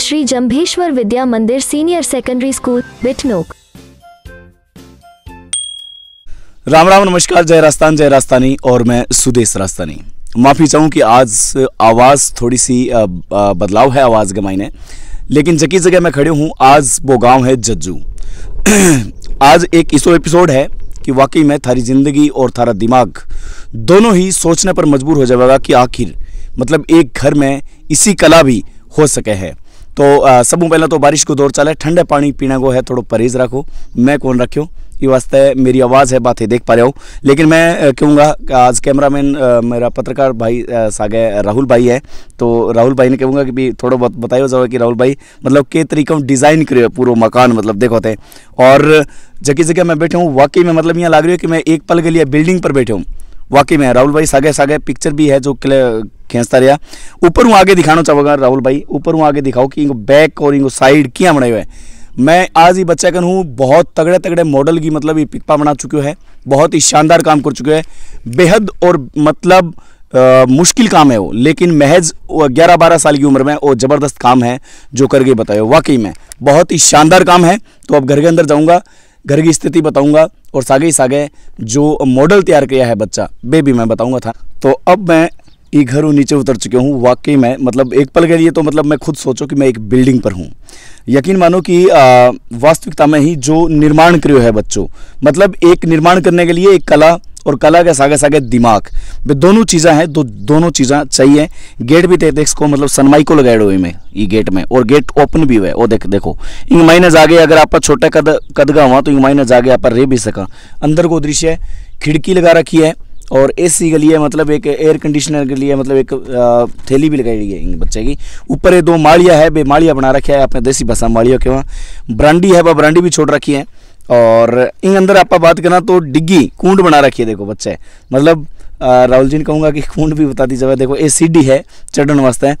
Shri Jambheshwar Vidya Mandir senior secondary school Bitnok राम राम नमस्कार जय राजस्थान जय राजस्थानी और मैं सुदेश राजस्थानी माफ़ी चाहूँ कि आज आवाज़ थोड़ी सी बदलाव है आवाज़ के मायने लेकिन जकी जगह मैं खड़े हूँ आज वो गांव है जज्जू आज एक इसो एपिसोड है कि वाकई में थारी ज़िंदगी और थारा दिमाग दोनों ही सोचने पर मजबूर हो जाएगा कि आखिर मतलब एक घर में इसी कला भी हो सके है तो सबू पहला तो बारिश को दौर चला है ठंडे पानी पीना को है थोड़ा परहेज रखो मैं कौन रखियो ये वास्ते मेरी आवाज़ है बातें देख पा रहे हो लेकिन मैं कहूँगा आज कैमरामैन मेरा पत्रकार भाई सागे राहुल भाई है तो राहुल भाई ने कहूँगा कि भी थोड़ा बहुत बताइयो जाओ कि राहुल भाई मतलब के तरीक़ों डिज़ाइन करे पूरा मकान मतलब देखो थे और जगह जगह मैं बैठे हूँ वाकई में मतलब यहाँ लग रही है कि मैं एक पल के लिए बिल्डिंग पर बैठे हूँ वाकई में राहुल भाई सागे सागे पिक्चर भी है जो खींचता रहा ऊपर हूँ आगे दिखाना चाहूँगा राहुल भाई ऊपर हूँ आगे दिखाओ कि इनको बैक और इनको साइड क्या बनाए हुए हैं मैं आज ही बच्चा कन हूँ बहुत तगड़े तगड़े मॉडल की मतलब ये पिकपा बना चुके हैं बहुत ही शानदार काम कर चुके हैं बेहद और मतलब आ, मुश्किल काम है वो लेकिन महज 11-12 साल की उम्र में वो ज़बरदस्त काम है जो करके बताए वाकई में बहुत ही शानदार काम है तो अब घर के अंदर जाऊँगा घर की स्थिति बताऊंगा और सागे ही सागे जो मॉडल तैयार किया है बच्चा बेबी मैं बताऊंगा था तो अब मैं घरों नीचे उतर चुके हूँ वाकई में मतलब एक पल के लिए तो मतलब मैं खुद सोचो कि मैं एक बिल्डिंग पर हूँ यकीन मानो कि वास्तविकता में ही जो निर्माण क्रियो है बच्चों मतलब एक निर्माण करने के लिए एक कला और कला के सागे सागे दिमाग वे दोनों चीज़ें हैं दो दोनों चीज़ें चाहिए गेट भी देख को मतलब सनमाई को लगाए हुए में ये गेट में और गेट ओपन भी हुआ है वो देख देखो इंग माइने जागे अगर आपका छोटा कद कदगा हुआ तो इंग माइने जागे आप रे भी सका अंदर को दृश्य है खिड़की लगा रखी है और ए सी के लिए मतलब एक एयर कंडीशनर के लिए मतलब एक थैली भी लगाई गई है बच्चे की ऊपर ये दो माड़िया है बे माड़िया बना रखे है अपने देसी भाषा माड़िया के वहाँ ब्रांडी है वह ब्रांडी भी छोड़ रखी है और इन अंदर आप बात करना तो डिग्गी कूड बना रखी है देखो बच्चे मतलब राहुल जी ने कहूँगा कि खून भी दी जगह देखो ए है चढ़ने वास्ते है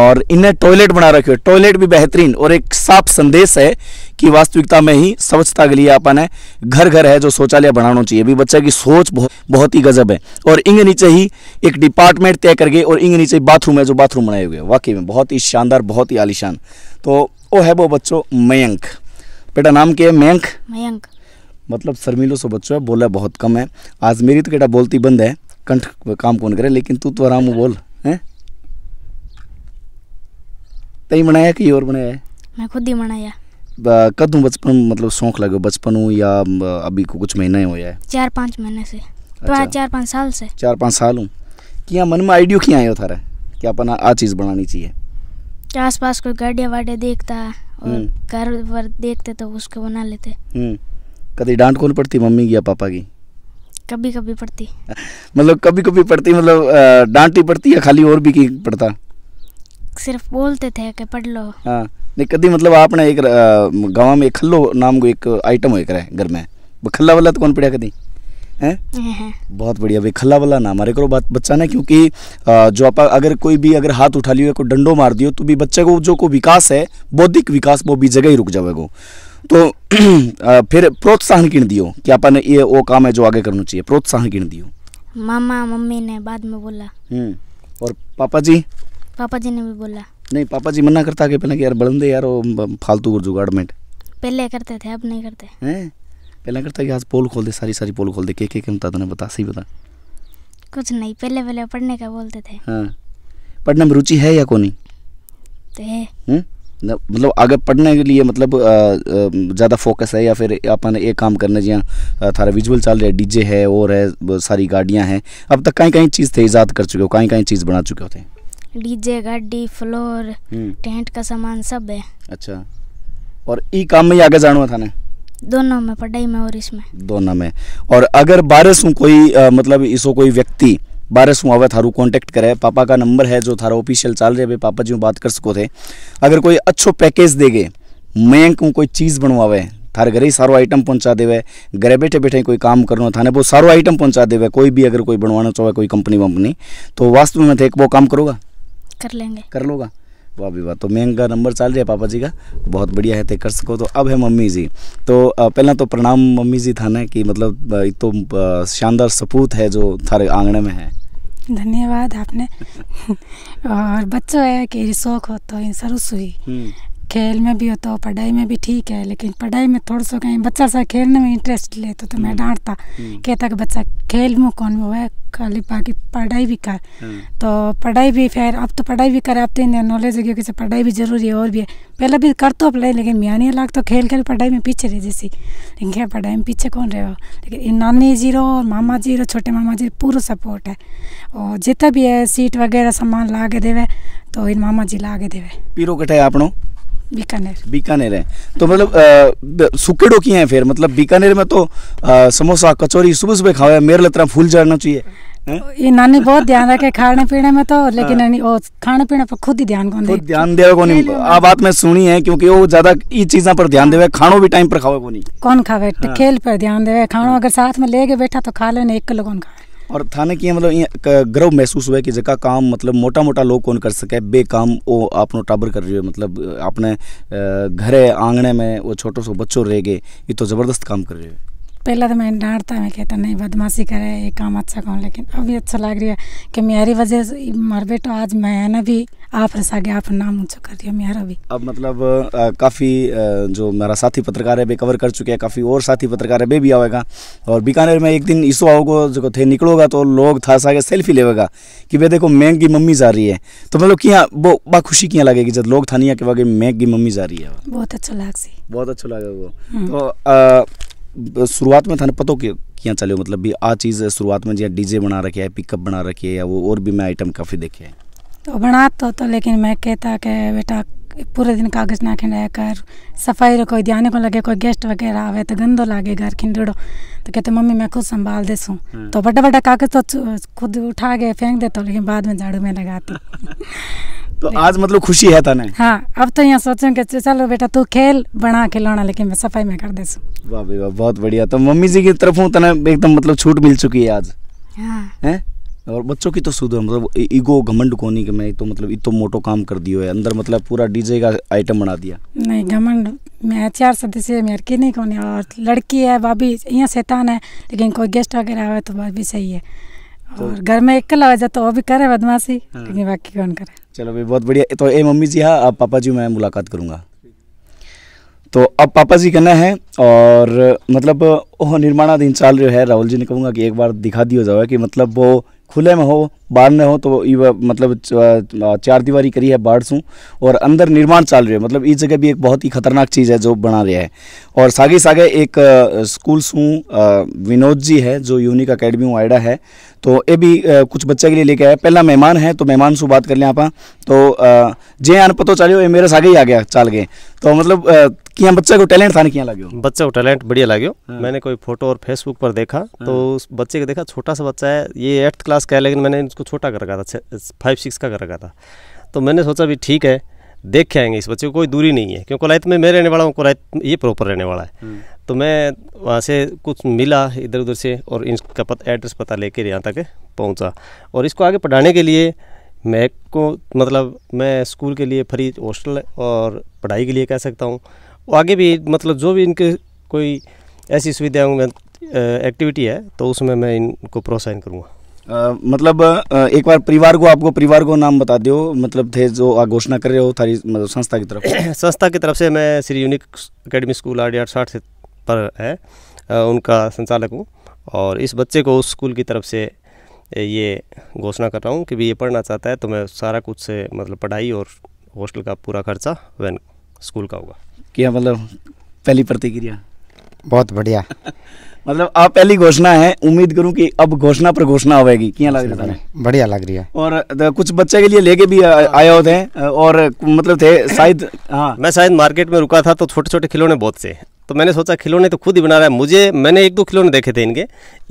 और इन्हें टॉयलेट बना रखे हो टॉयलेट भी बेहतरीन और एक साफ संदेश है कि वास्तविकता में ही स्वच्छता के लिए अपन है घर घर है जो शौचालय बनाना चाहिए अभी बच्चा की सोच बहुत बहुत ही गजब है और इंग नीचे ही एक डिपार्टमेंट तय करके और इंग नीचे बाथरूम है जो बाथरूम बनाए हुए वाकई में बहुत ही शानदार बहुत ही आलिशान तो वो है वो बच्चों मयंक बेटा नाम क्या है मयंक मयंक मतलब शर्मिलो सो बच्चों है बोला बहुत कम है आज मेरी तो बेटा बोलती बंद है कंठ काम कौन करे लेकिन तू तो आराम बोल है तई बनाया कि और बनाया मैं खुद ही बनाया कदू बचपन मतलब शौक लगे बचपन हो या अभी को कुछ महीने हो है चार पाँच महीने से अच्छा। चार पाँच साल से चार पाँच साल हूँ क्या मन में आइडियो क्या आयो थारा कि अपन आ चीज़ बनानी चाहिए आस पास कोई गाड़िया वाड़िया देखता और हम्म। घर पर देखते तो उसको बना लेते हम्म। कभी डांट कौन पड़ती मम्मी की या पापा की कभी कभी पड़ती मतलब कभी कभी पड़ती मतलब डांटी पड़ती या खाली और भी की पड़ता सिर्फ बोलते थे कि पढ़ लो हाँ नहीं कभी मतलब आपने एक गाँव में एक खल्लो नाम को एक आइटम होकर है घर में खल्ला वाला तो कौन पड़ा कभी है? हम्म। बहुत बढ़िया भाई खल्ला वाला ना हमारे करो बात बच्चा ना क्योंकि जो आप अगर कोई भी अगर हाथ उठा लियो या कोई डंडो मार दियो तो भी बच्चे को जो को विकास है बौद्धिक विकास वो भी जगह ही रुक जाएगा तो फिर प्रोत्साहन किन दियो कि अपन ये वो काम है जो आगे करना चाहिए प्रोत्साहन किन दियो मामा मम्मी ने बाद में बोला हम्म, और पापा जी पापा जी ने भी बोला नहीं पापा जी मना करता कि पहले कि यार बड़ंदे यार वो फालतू और जुगाड़ में पहले करते थे अब नहीं करते हैं पहले करता कि आज पोल खोल दे सारी सारी पोल खोल दे के के क्या तने बता सही बता कुछ नहीं पहले पहले पढ़ने का बोलते थे हाँ पढ़ने में रुचि है या कोनी तो है हुँ? हम्म? मतलब आगे पढ़ने के लिए मतलब ज़्यादा फोकस है या फिर अपन एक काम करने जी थारा विजुअल चल रहा है डीजे है और है सारी गाड़ियाँ हैं अब तक कहीं कहीं चीज़ थे ईजाद कर चुके हो कहीं कहीं चीज़ बना चुके होते हैं डीजे गाड़ी फ्लोर हम्म। टेंट का सामान सब है अच्छा और ई काम में ही आगे जाना था ना दोनों में पढ़ाई में और इसमें दोनों में और अगर बारिश कोई आ, मतलब इसो कोई व्यक्ति बारस हुआ आवे थारू कॉन्टेक्ट करे पापा का नंबर है जो थारा ऑफिशियल चल रहा है पापा जी बात कर सको थे अगर कोई अच्छो पैकेज देगे मैं को कोई चीज़ बनवावे थारे घरे ही सारो आइटम पहुंचा देवे घरे बैठे बैठे कोई काम करना थाने वो सारो आइटम पहुंचा देवे कोई भी अगर कोई बनवाना चाहे कोई कंपनी वंपनी तो वास्तव में थे वो काम करोगा कर लेंगे कर लोगा वाह भी वाह तो मैंग का नंबर चल रहा है पापा जी का बहुत बढ़िया है थे कर सको तो अब है मम्मी जी तो पहला तो प्रणाम मम्मी जी था ना कि मतलब एक तो शानदार सपूत है जो थारे आंगणे में है धन्यवाद आपने और बच्चों है कि शौक हो तो इन सरुस हुई खेल में भी होता हो पढ़ाई में भी ठीक है लेकिन पढ़ाई में थोड़ा सा कहीं बच्चा सा खेलने में इंटरेस्ट ले तो, तो मैं हम्म। डांटता हम्म। कहता कि बच्चा खेल में कौन वो है खाली बाकी पढ़ाई भी कर हम्म। तो पढ़ाई भी फिर अब तो पढ़ाई भी करे अब तो नॉलेज है क्योंकि पढ़ाई भी ज़रूरी है और भी है पहले भी कर तो पढ़ाई लेकिन मियाँ नहीं लाग तो खेल खेल पढ़ाई में पीछे रहे जैसी लेकिन क्या पढ़ाई में पीछे कौन रहे हो लेकिन नानी जीरो और मामा जीरो छोटे मामा जी पूरा सपोर्ट है और जितना भी है सीट वगैरह सामान ला के देवे तो इन मामा जी ला के देवे पीरो कटे आपनों बीकानेर बीकानेर है तो मतलब सूखे डोकी हैं फिर मतलब बीकानेर में तो आ, समोसा कचौरी सुबह सुबह खाओ मेरे लतरा फूल चढ़ना चाहिए ये नानी बहुत ध्यान रखे खाने पीने में तो लेकिन नानी हाँ। खाने पीने पर खुद ही ध्यान कौन दे ध्यान को नहीं आ बात मैं सुनी है क्योंकि वो ज्यादा इस चीजा पर ध्यान देवे खानो भी टाइम पर खावे कौन कौन खावे हाँ। खेल पर ध्यान देवे खानो हाँ। अगर साथ में लेके बैठा तो खा लेने एक किलो कौन खाए और थाने की मतलब गर्व महसूस हुआ कि जगह काम मतलब मोटा मोटा लोग कौन कर सके बे काम वो आप टाबर कर रही हो मतलब अपने घरे आंगणे में वो छोटो सो बच्चों रह गए ये तो ज़बरदस्त काम कर रहे हो पहला तो मैं डांटता मैं कहता नहीं बदमाशी करे ये काम अच्छा करूँ लेकिन अभी अच्छा लग रहा है कि मेरी वजह से मर बेटो आज मैं ना भी आप रसा गया आप नाम ऊँचा कर दिया मेरा भी अब मतलब काफ़ी जो मेरा साथी पत्रकार है वे कवर कर चुके हैं काफ़ी और साथी पत्रकार है वे भी आवेगा और बीकानेर में एक दिन ईसो आओगे जो थे निकलोगा तो लोग था सागे सेल्फी लेगा कि भाई देखो मैं की मम्मी जा रही है तो मतलब क्या वो बा खुशी क्या लगेगी जब लोग थानिया के वागे मैं की मम्मी जा रही है बहुत अच्छा लग सी बहुत अच्छा लगा वो हम्म। तो शुरुआत में थाने पता क्या चलो मतलब भी आ चीज़ शुरुआत में जो डीजे बना रखे है पिकअप बना रखे है या वो और भी मैं आइटम काफ़ी देखे हैं तो बना तो, तो लेकिन मैं कहता कि बेटा पूरे दिन कागज ना खिंड कर सफाई रखो ध्यान को लगे कोई गेस्ट वगैरह आवे तो गंदो लागे घर खिंडो तो कहते मम्मी मैं खुद संभाल दे सूँ हम्म। तो बड़ा बड़ा कागज तो खुद उठा के फेंक दे तो, लेकिन बाद में झाड़ू में लगाती तो आज मतलब खुशी है तने हाँ अब तो यहाँ सोचूं कि चलो बेटा तू खेल बना खिलौना लेकिन मैं सफाई में कर देसू वाह वाह बहुत बढ़िया तो मम्मी जी की तरफों तने एकदम मतलब छूट मिल चुकी है आज हाँ। है और बच्चों की तो सुध मतलब ईगो घमंड कोनी कि मैं तो मतलब इतो मोटो काम कर दियो है अंदर मतलब पूरा डीजे का आइटम बना दिया नहीं घमंड मैं चार सदस्य है मेरे की नहीं कोनी और लड़की है भाभी यहाँ शैतान है लेकिन कोई गेस्ट वगैरह आवे तो भाभी सही है तो और घर में अकेला हो जाए तो वो भी करे बदमाशी हाँ। लेकिन बाकी कौन करे चलो भाई बहुत बढ़िया तो ए मम्मी जी हाँ अब पापा जी मैं मुलाकात करूँगा तो अब पापा जी कहना है और मतलब वो निर्माणाधीन चाल जो है राहुल जी ने कहूँगा कि एक बार दिखा दिया जाओ कि मतलब वो खुले में हो बाढ़ ने हो तो मतलब चार दीवारी करी है बाढ़ सू और अंदर निर्माण चल रहे हो मतलब इस जगह भी एक बहुत ही खतरनाक चीज़ है जो बना रहा है और सागे सागे एक स्कूल सू विनोद जी है जो यूनिक अकेडमी आयडा है तो ये भी कुछ बच्चे के लिए लेके आया पहला मेहमान है तो मेहमान सू बात कर लें आप तो जे अन पतो चलो ये मेरे सागे ही आ गया चाल गए तो मतलब क्या बच्चा को टैलेंट था क्या लगे बच्चा को टैलेंट बढ़िया लगे हाँ। मैंने कोई फोटो और फेसबुक पर देखा तो हाँ। तो उस बच्चे को देखा छोटा सा बच्चा है ये एट्थ क्लास का है लेकिन मैंने इसको इसको छोटा कर रखा था फाइव सिक्स का कर रखा था तो मैंने सोचा भी ठीक है देख के आएंगे इस बच्चे को कोई दूरी नहीं है क्यों कोलायत में मैं रहने वाला हूँ कोलायत ये प्रॉपर रहने वाला है हम्म। तो मैं वहाँ से कुछ मिला इधर उधर से और इनका पता एड्रेस पता ले कर यहाँ तक पहुँचा और इसको आगे पढ़ाने के लिए मैं को मतलब मैं स्कूल के लिए फ्री हॉस्टल और पढ़ाई के लिए कह सकता हूँ आगे भी मतलब जो भी इनके कोई ऐसी सुविधाओं में एक्टिविटी है तो उसमें मैं इनको प्रोत्साहन करूँगा आ, मतलब एक बार परिवार को आपको परिवार को नाम बता दो मतलब थे जो घोषणा कर रहे हो थारी मतलब संस्था की तरफ संस्था की तरफ से मैं Shri unique academy school R D साठ पर है आ, उनका संचालक हूँ और इस बच्चे को उस स्कूल की तरफ से ये घोषणा कर रहा हूँ कि भी ये पढ़ना चाहता है तो मैं सारा कुछ से मतलब पढ़ाई और हॉस्टल का पूरा खर्चा वैन स्कूल का होगा क्या मतलब पहली प्रतिक्रिया बहुत बढ़िया मतलब आप पहली घोषणा है उम्मीद करूं कि अब घोषणा पर घोषणा होगी क्या लग रहा है बढ़िया लग रही है और कुछ बच्चे के लिए लेके भी आए होते हैं और मतलब थे शायद हाँ मैं शायद मार्केट में रुका था तो छोटे छोटे खिलौने बहुत से तो मैंने सोचा खिलौने तो खुद ही बना रहा है मुझे मैंने एक दो खिलौने देखे थे इनके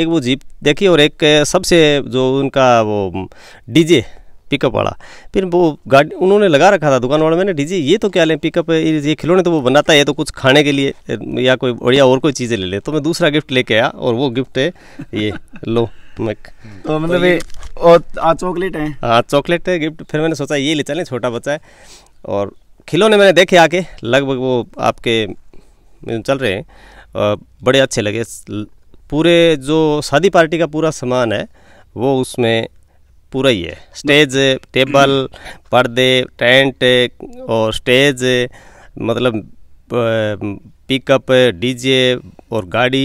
एक वो जीप देखी और एक सबसे जो उनका वो डीजे पिकअप वाला फिर वो गाड़ी उन्होंने लगा रखा था दुकान वाले मैंने डीजी ये तो क्या लें पिकअप ये खिलौने तो वो बनाता है तो कुछ खाने के लिए या कोई बढ़िया और कोई चीज़ें ले ले तो मैं दूसरा गिफ्ट लेके आया और वो गिफ्ट है ये लो तो मतलब तो ये और चॉकलेट है हाँ चॉकलेट है गिफ्ट फिर मैंने सोचा ये ले चलें छोटा बच्चा है और खिलौने मैंने देखे आके लगभग वो आपके चल रहे हैं बड़े अच्छे लगे पूरे जो शादी पार्टी का पूरा सामान है वो उसमें पूरा ही है स्टेज टेबल पर्दे टेंट और स्टेज मतलब पिकअप डीजे और गाड़ी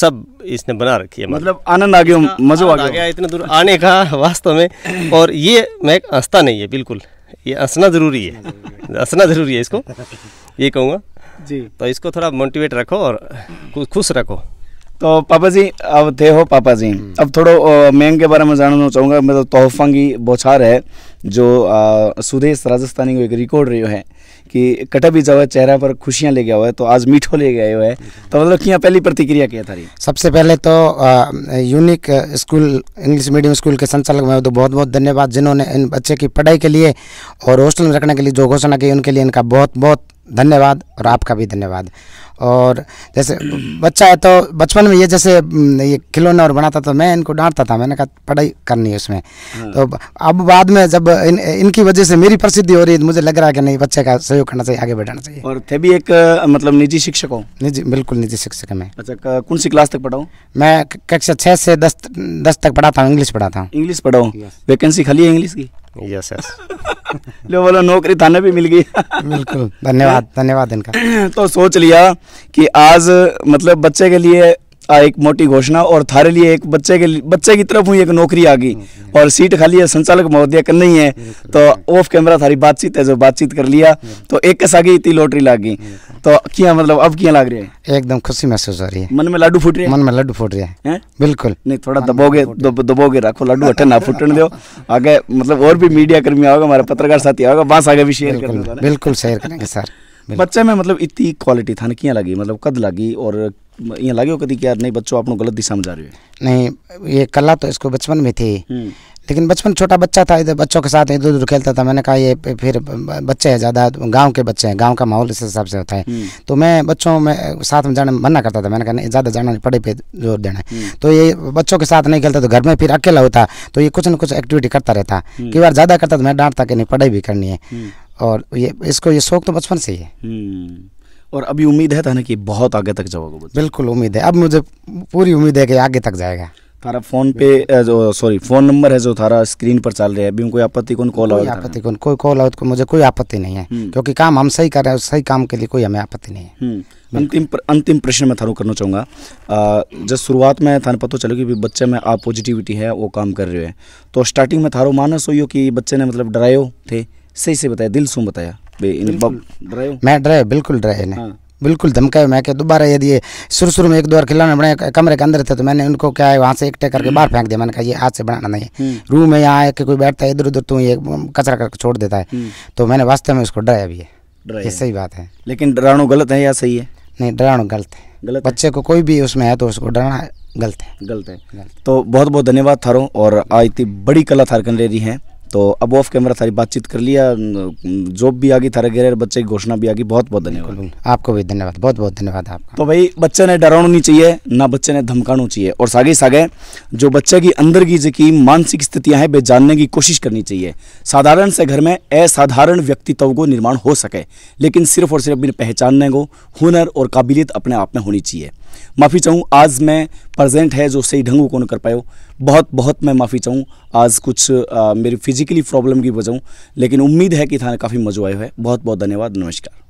सब इसने बना रखी है मतलब आनंद आ गया मज़ा आ गया इतना दूर आने का वास्तव में और ये मैं हंसता नहीं है बिल्कुल ये हंसना ज़रूरी है हंसना ज़रूरी है इसको ये कहूँगा जी तो इसको थोड़ा मोटिवेट रखो और खुश रखो तो पापा जी अब थे हो पापा जी हम्म। अब थोड़ा मैंग के बारे में जानना चाहूँगा मतलब तो तोहफांगी बोछार है जो सुदेश राजस्थानी को एक रिकॉर्ड रही है कि कटा भी जावा चेहरा पर खुशियाँ ले गया हुआ है तो आज मीठो ले गया हुआ है तो मतलब क्या पहली प्रतिक्रिया क्या था सबसे पहले तो unique school English medium school के संचालक मैं तो बहुत बहुत धन्यवाद जिन्होंने इन बच्चे की पढ़ाई के लिए और हॉस्टल में रखने के लिए जो घोषणा की उनके लिए इनका बहुत बहुत धन्यवाद और आपका भी धन्यवाद और जैसे बच्चा है तो बचपन में ये जैसे हम्म, ये खिलौना और बनाता तो मैं इनको डांटता था मैंने कहा पढ़ाई करनी है उसमें हाँ। तो अब बाद में जब इन, इनकी वजह से मेरी प्रसिद्धि हो रही है तो मुझे लग रहा है कि नहीं बच्चे का सहयोग करना चाहिए आगे बढ़ाना चाहिए और थे भी एक मतलब निजी शिक्षक हो निजी बिल्कुल निजी शिक्षक है मैं अच्छा कौन सी क्लास तक पढ़ाऊँ मैं कक्षा छः से दस दस तक पढ़ाता हूँ इंग्लिश पढ़ाता हूँ इंग्लिश पढ़ाऊँ वैकेंसी खाली है इंग्लिश की यस यस लो बोलो नौकरी थाने भी मिल गई बिल्कुल धन्यवाद धन्यवाद इनका तो सोच लिया कि आज मतलब बच्चे के लिए आ एक मोटी घोषणा और थारे लिए एक बच्चे के बच्चे की तरफ हुई एक नौकरी आ गई और सीट खाली है संचालक महोदय का नहीं है तो ऑफ कैमरा थारी बातचीत है जो बातचीत कर लिया तो एक के सागी इतनी लॉटरी ला गई तो क्या मतलब अब क्या लग रही है एकदम खुशी महसूस हो रही है मन में लाडू फूट रहे हैं मन में लड्डू फूट रहे हैं बिल्कुल नहीं थोड़ा दबोगे दबोगे रखो लड्डू हटे ना फूटने दो आगे मतलब और भी मीडिया कर्मी आओगे हमारे पत्रकार साथी आओगे बांस आगे भी शेयर बिल्कुल शेयर करेंगे सर बच्चे में मतलब इतनी क्वालिटी था ना क्या लगी मतलब कद लगी और यहाँ लगे कभी कि यार नहीं बच्चों आपको गलत दिशा में जा रहे हो नहीं ये कला तो इसको बचपन में थी हम्म। लेकिन बचपन छोटा बच्चा था इधर बच्चों के साथ इधर उधर खेलता था मैंने कहा ये फिर बच्चे हैं ज़्यादा गांव के बच्चे हैं गांव का माहौल इस हिसाब से होता है हम्म। तो मैं बच्चों में साथ में जाने मना करता था मैंने कहा नहीं ज़्यादा जाना पड़े पे जोर देना है हम्म। तो ये बच्चों के साथ नहीं खेलता तो घर में फिर अकेला होता तो ये कुछ ना कुछ एक्टिविटी करता रहता कई बार ज़्यादा करता तो मैं डांटता कि नहीं पढ़ाई भी करनी है और ये इसको ये शौक तो बचपन से ही है और अभी उम्मीद है था ना कि बहुत आगे तक जाओगे बिल्कुल उम्मीद है अब मुझे पूरी उम्मीद है कि आगे तक जाएगा थारा फोन पे जो सॉरी फोन नंबर है जो थारा स्क्रीन पर चल रहा है अभी कोई आपत्ति कौन कॉल कोई आपत्ति कौन कोई कॉल आउट को मुझे कोई आपत्ति नहीं है हम्म। क्योंकि काम हम सही कर रहे हैं सही काम के लिए कोई हमें आपत्ति नहीं है हम्म। अंतिम अंतिम प्रश्न मैं थारू करना चाहूँगा जब शुरुआत में थाने पता चलो कि बच्चे में आप पॉजिटिविटी है वो काम कर रहे हैं तो स्टार्टिंग में थारो मानस हो कि बच्चे ने मतलब डरायो थे सही से बताया दिल सुन बताया मैं ड्राइव बिल्कुल ड्राइव है हाँ। बिल्कुल धमकाए मैं क्या दोबारा यदि शुरू शुरू में एक दो बार खिलौने बनाए कमरे के अंदर थे तो मैंने उनको क्या है वहाँ से टेक करके बाहर हम्म। फेंक दिया मैंने कहा ये हाथ से बनाना नहीं हम्म। रूम में यहाँ कि कोई बैठता है इधर उधर तू ये कचरा करके छोड़ देता है हम्म। तो मैंने वास्तव में उसको डराया भी है ये सही बात है लेकिन डराणु गलत है या सही है नहीं डराणु गलत है बच्चे को कोई भी उसमें है तो उसको डराना गलत है गलत है तो बहुत बहुत धन्यवाद थारो और आज इतनी बड़ी कला थारकन ले रही है तो अब ऑफ कैमरा सारी बातचीत कर लिया जॉब भी आ गई थारा गैर बच्चे की घोषणा भी आ गई बहुत बहुत धन्यवाद आपको भी धन्यवाद बहुत बहुत धन्यवाद आपका तो भाई बच्चे ने डराना नहीं चाहिए ना बच्चे ने धमकाना चाहिए और सागे सागे जो बच्चे की अंदर की जो मानसिक स्थितियाँ हैं वे जानने की कोशिश करनी चाहिए साधारण से घर में असाधारण व्यक्तित्व को निर्माण हो सके लेकिन सिर्फ और सिर्फ मेरी पहचानने को हुनर और काबिलियत अपने आप में होनी चाहिए माफ़ी चाहूँ आज मैं प्रजेंट है जो सही ढंग को न कर पाया बहुत बहुत मैं माफ़ी चाहूँ आज कुछ आ, मेरी फिजिकली प्रॉब्लम की वजह लेकिन उम्मीद है कि थाने काफ़ी मजो आयो है बहुत बहुत धन्यवाद नमस्कार